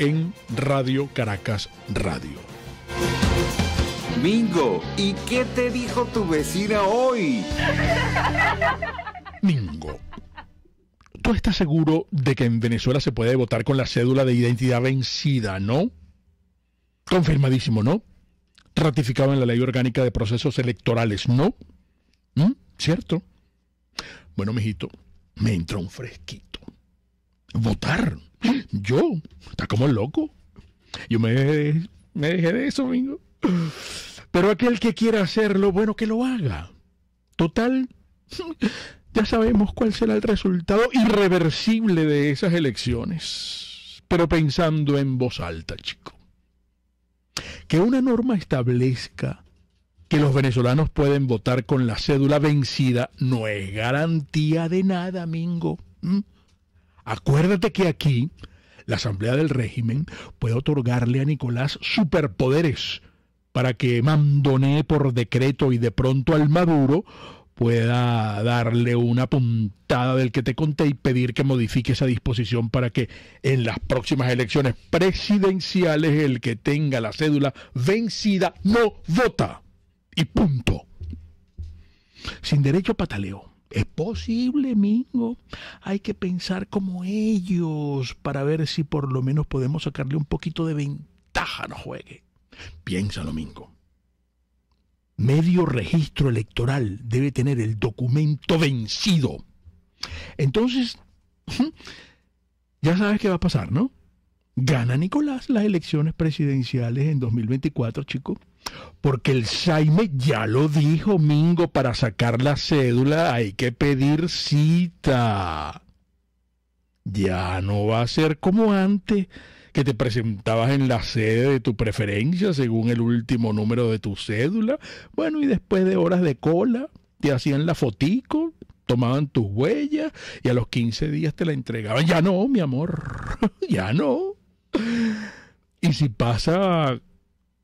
en Radio Caracas Radio. Mingo, ¿y qué te dijo tu vecina hoy? Mingo, tú estás seguro de que en Venezuela se puede votar con la cédula de identidad vencida, ¿no? Confirmadísimo, ¿no? Ratificado en la Ley Orgánica de Procesos Electorales, ¿no? ¿Mm? ¿Cierto? Bueno, mijito, me entró un fresquito. Votar yo, está como loco. Yo me dejé, me de eso, Mingo. Pero aquel que quiera hacerlo, bueno, que lo haga. Total, ya sabemos cuál será el resultado irreversible de esas elecciones. Pero pensando en voz alta, chico. Que una norma establezca que los venezolanos pueden votar con la cédula vencida no es garantía de nada, Mingo. ¿Mm? Acuérdate que aquí la Asamblea del Régimen puede otorgarle a Nicolás superpoderes para que mandonee por decreto y de pronto al Maduro pueda darle una puntada del que te conté y pedir que modifique esa disposición para que en las próximas elecciones presidenciales el que tenga la cédula vencida no vota. Y punto. Sin derecho pataleo. Es posible, Mingo. Hay que pensar como ellos para ver si por lo menos podemos sacarle un poquito de ventaja no juegue. Piénsalo, Mingo. Medio registro electoral debe tener el documento vencido. Entonces, ya sabes qué va a pasar, ¿no? Gana Nicolás las elecciones presidenciales en 2024, chico. Porque el jaime ya lo dijo, Mingo, para sacar la cédula hay que pedir cita. Ya no va a ser como antes, que te presentabas en la sede de tu preferencia según el último número de tu cédula. Bueno, y después de horas de cola, te hacían la fotico, tomaban tus huellas y a los 15 días te la entregaban. Ya no, mi amor, ya no. Y si pasa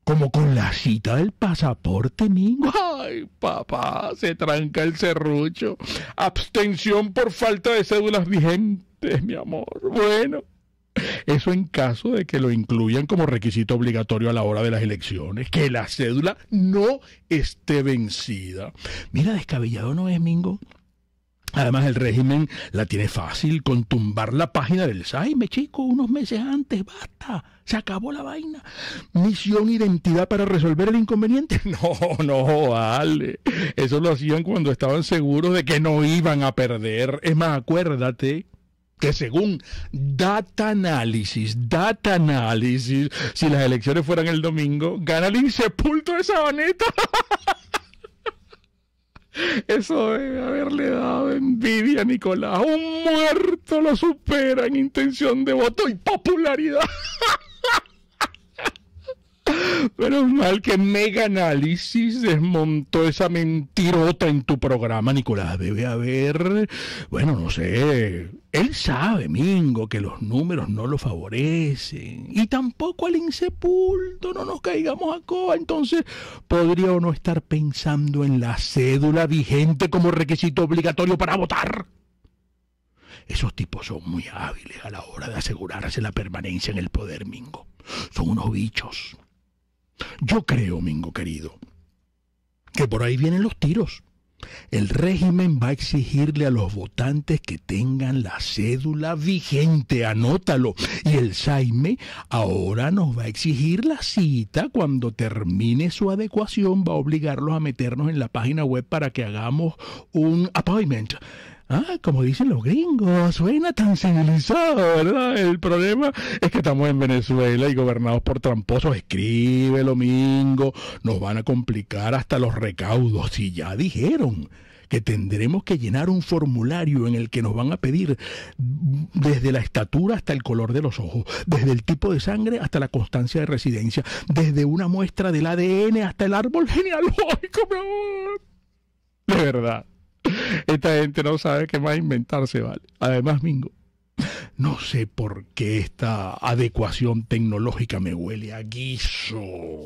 como con la cita del pasaporte, Mingo. Ay, papá, se tranca el cerrucho. Abstención por falta de cédulas vigentes, mi amor. Bueno, eso en caso de que lo incluyan como requisito obligatorio a la hora de las elecciones, que la cédula no esté vencida. Mira, descabellado no es, Mingo. Además, el régimen la tiene fácil con tumbar la página del Saime, chico, unos meses antes, basta. Se acabó la vaina. Misión e identidad para resolver el inconveniente. No, no, vale. Eso lo hacían cuando estaban seguros de que no iban a perder. Es más, acuérdate que según data análisis, data análisis, si las elecciones fueran el domingo, gana el insepulto de Sabaneta. Eso debe haberle dado envidia, Nicolás. Un muerto lo supera en intención de voto y popularidad. Menos mal que Mega Análisis desmontó esa mentirota en tu programa, Nicolás. Debe haber, bueno, no sé. Él sabe, Mingo, que los números no lo favorecen. Y tampoco al insepulto, no nos caigamos a coa. Entonces, ¿podría o no estar pensando en la cédula vigente como requisito obligatorio para votar? Esos tipos son muy hábiles a la hora de asegurarse la permanencia en el poder, Mingo. Son unos bichos. Yo creo, Mingo querido, que por ahí vienen los tiros. El régimen va a exigirle a los votantes que tengan la cédula vigente, anótalo. Y el Saime ahora nos va a exigir la cita cuando termine su adecuación, va a obligarlos a meternos en la página web para que hagamos un appointment. Ah, como dicen los gringos, suena tan civilizado, ¿verdad? El problema es que estamos en Venezuela y gobernados por tramposos. Escribe, Domingo, nos van a complicar hasta los recaudos. Y ya dijeron que tendremos que llenar un formulario en el que nos van a pedir desde la estatura hasta el color de los ojos, desde el tipo de sangre hasta la constancia de residencia, desde una muestra del ADN hasta el árbol genealógico, De verdad. Esta gente no sabe qué más inventarse, ¿vale? Además, Mingo, no sé por qué esta adecuación tecnológica me huele a guiso,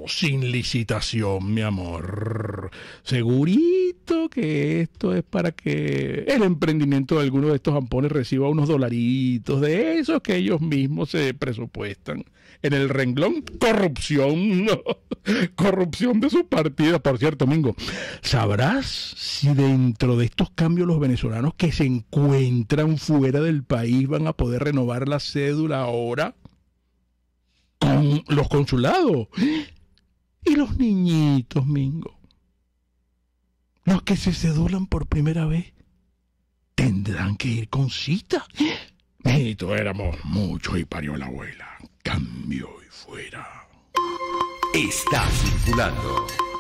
sin licitación, mi amor. Segurito que esto es para que el emprendimiento de alguno de estos ampones reciba unos dolaritos de esos que ellos mismos se presupuestan. En el renglón, corrupción, corrupción de su partida, por cierto, Mingo. ¿Sabrás si dentro de estos cambios los venezolanos que se encuentran fuera del país van a poder renovar la cédula ahora con los consulados. Y los niñitos, Mingo. Los que se cedulan por primera vez tendrán que ir con cita. Mijito, éramos muchos y parió la abuela. Cambio y fuera. está circulando.